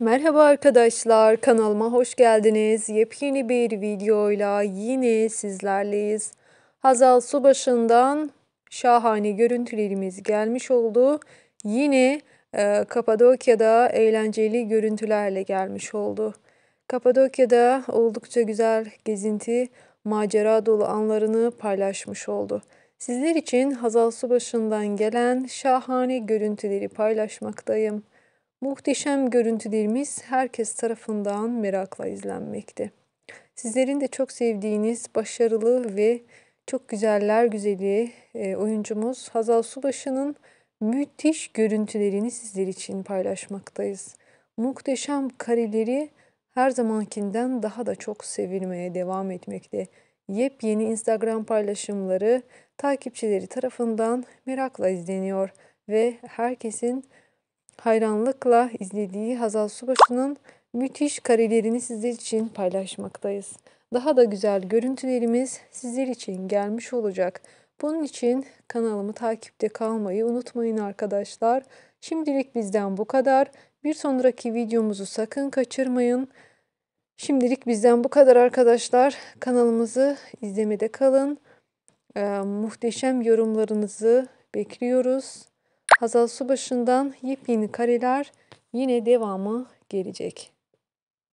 Merhaba arkadaşlar, kanalıma hoş geldiniz. Yepyeni bir videoyla yine sizlerleyiz. Hazal Subaşı'ndan şahane görüntülerimiz gelmiş oldu. Yine e, Kapadokya'da eğlenceli görüntülerle gelmiş oldu. Kapadokya'da oldukça güzel gezinti, macera dolu anlarını paylaşmış oldu. Sizler için Hazal Subaşı'ndan gelen şahane görüntüleri paylaşmaktayım. Muhteşem görüntülerimiz herkes tarafından merakla izlenmekte. Sizlerin de çok sevdiğiniz başarılı ve çok güzeller güzeli e, oyuncumuz Hazal Subaşı'nın müthiş görüntülerini sizler için paylaşmaktayız. Muhteşem kareleri her zamankinden daha da çok sevilmeye devam etmekte. Yepyeni Instagram paylaşımları takipçileri tarafından merakla izleniyor ve herkesin hayranlıkla izlediği Hazal Subaşı'nın müthiş karelerini sizler için paylaşmaktayız. Daha da güzel görüntülerimiz sizler için gelmiş olacak. Bunun için kanalımı takipte kalmayı unutmayın arkadaşlar. Şimdilik bizden bu kadar. Bir sonraki videomuzu sakın kaçırmayın. Şimdilik bizden bu kadar arkadaşlar. Kanalımızı izlemede kalın. Ee, muhteşem yorumlarınızı bekliyoruz. Hazal Subaşı'ndan yepyeni kareler yine devamı gelecek.